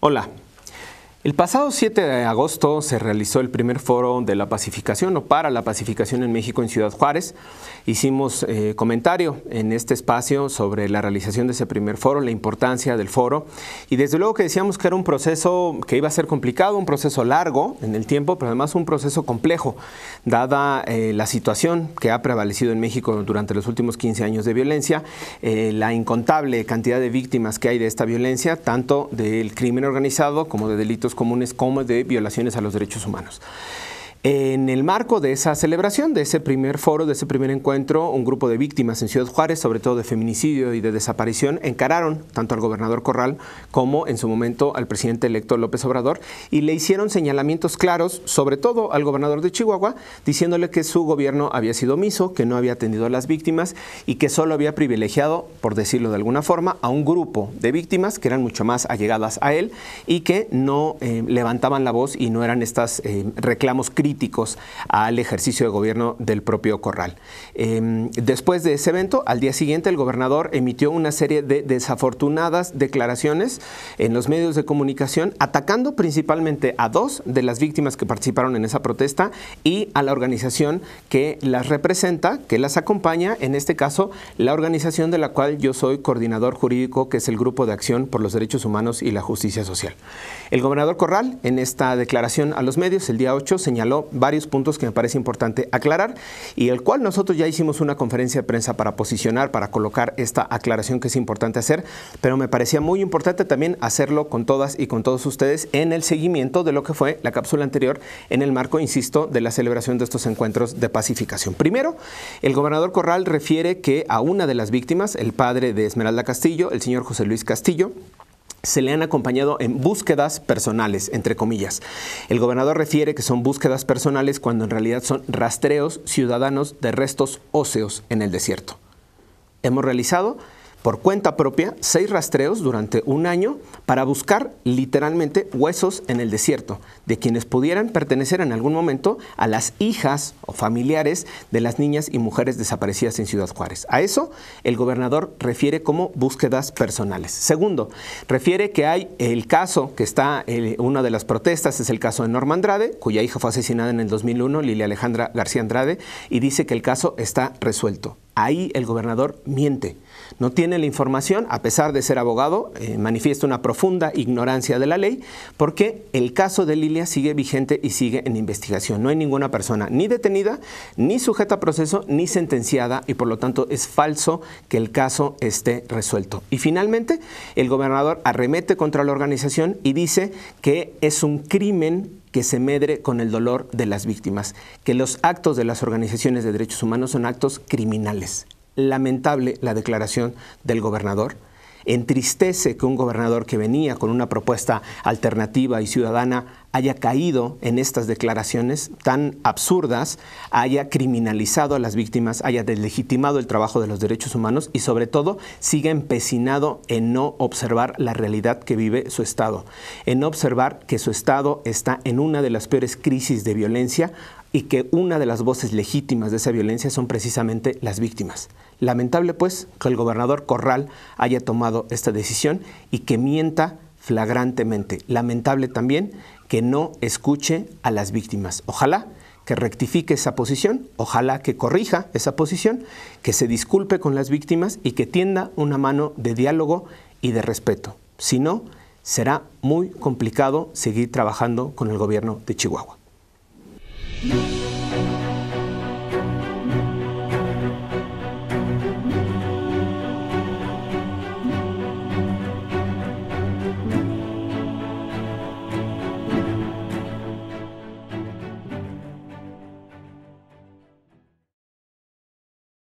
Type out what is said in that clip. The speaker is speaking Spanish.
Hola, el pasado 7 de agosto se realizó el primer foro de la pacificación o para la pacificación en México en Ciudad Juárez. Hicimos eh, comentario en este espacio sobre la realización de ese primer foro, la importancia del foro y desde luego que decíamos que era un proceso que iba a ser complicado, un proceso largo en el tiempo, pero además un proceso complejo, dada eh, la situación que ha prevalecido en México durante los últimos 15 años de violencia, eh, la incontable cantidad de víctimas que hay de esta violencia, tanto del crimen organizado como de delitos comunes como de violaciones a los derechos humanos. En el marco de esa celebración, de ese primer foro, de ese primer encuentro, un grupo de víctimas en Ciudad Juárez, sobre todo de feminicidio y de desaparición, encararon tanto al gobernador Corral como en su momento al presidente electo López Obrador y le hicieron señalamientos claros, sobre todo al gobernador de Chihuahua, diciéndole que su gobierno había sido omiso, que no había atendido a las víctimas y que solo había privilegiado, por decirlo de alguna forma, a un grupo de víctimas que eran mucho más allegadas a él y que no eh, levantaban la voz y no eran estos eh, reclamos críticos al ejercicio de gobierno del propio Corral. Em, después de ese evento, al día siguiente el gobernador emitió una serie de desafortunadas declaraciones en los medios de comunicación, atacando principalmente a dos de las víctimas que participaron en esa protesta y a la organización que las representa, que las acompaña, en este caso la organización de la cual yo soy coordinador jurídico, que es el Grupo de Acción por los Derechos Humanos y la Justicia Social. El gobernador Corral, en esta declaración a los medios el día 8, señaló varios puntos que me parece importante aclarar y el cual nosotros ya hicimos una conferencia de prensa para posicionar, para colocar esta aclaración que es importante hacer, pero me parecía muy importante también hacerlo con todas y con todos ustedes en el seguimiento de lo que fue la cápsula anterior en el marco, insisto, de la celebración de estos encuentros de pacificación. Primero, el gobernador Corral refiere que a una de las víctimas, el padre de Esmeralda Castillo, el señor José Luis Castillo, se le han acompañado en búsquedas personales, entre comillas. El gobernador refiere que son búsquedas personales cuando en realidad son rastreos ciudadanos de restos óseos en el desierto. Hemos realizado por cuenta propia seis rastreos durante un año para buscar literalmente huesos en el desierto de quienes pudieran pertenecer en algún momento a las hijas o familiares de las niñas y mujeres desaparecidas en Ciudad Juárez. A eso el gobernador refiere como búsquedas personales. Segundo, refiere que hay el caso que está en una de las protestas, es el caso de Norma Andrade, cuya hija fue asesinada en el 2001, Lilia Alejandra García Andrade, y dice que el caso está resuelto. Ahí el gobernador miente. No tiene la información, a pesar de ser abogado, eh, manifiesta una profunda ignorancia de la ley, porque el caso de Lilia sigue vigente y sigue en investigación. No hay ninguna persona ni detenida, ni sujeta a proceso, ni sentenciada, y por lo tanto es falso que el caso esté resuelto. Y finalmente, el gobernador arremete contra la organización y dice que es un crimen que se medre con el dolor de las víctimas, que los actos de las organizaciones de derechos humanos son actos criminales. Lamentable la declaración del gobernador. Entristece que un gobernador que venía con una propuesta alternativa y ciudadana haya caído en estas declaraciones tan absurdas, haya criminalizado a las víctimas, haya deslegitimado el trabajo de los derechos humanos y sobre todo siga empecinado en no observar la realidad que vive su Estado, en no observar que su Estado está en una de las peores crisis de violencia y que una de las voces legítimas de esa violencia son precisamente las víctimas. Lamentable pues que el gobernador Corral haya tomado esta decisión y que mienta flagrantemente. Lamentable también que no escuche a las víctimas. Ojalá que rectifique esa posición, ojalá que corrija esa posición, que se disculpe con las víctimas y que tienda una mano de diálogo y de respeto. Si no, será muy complicado seguir trabajando con el gobierno de Chihuahua.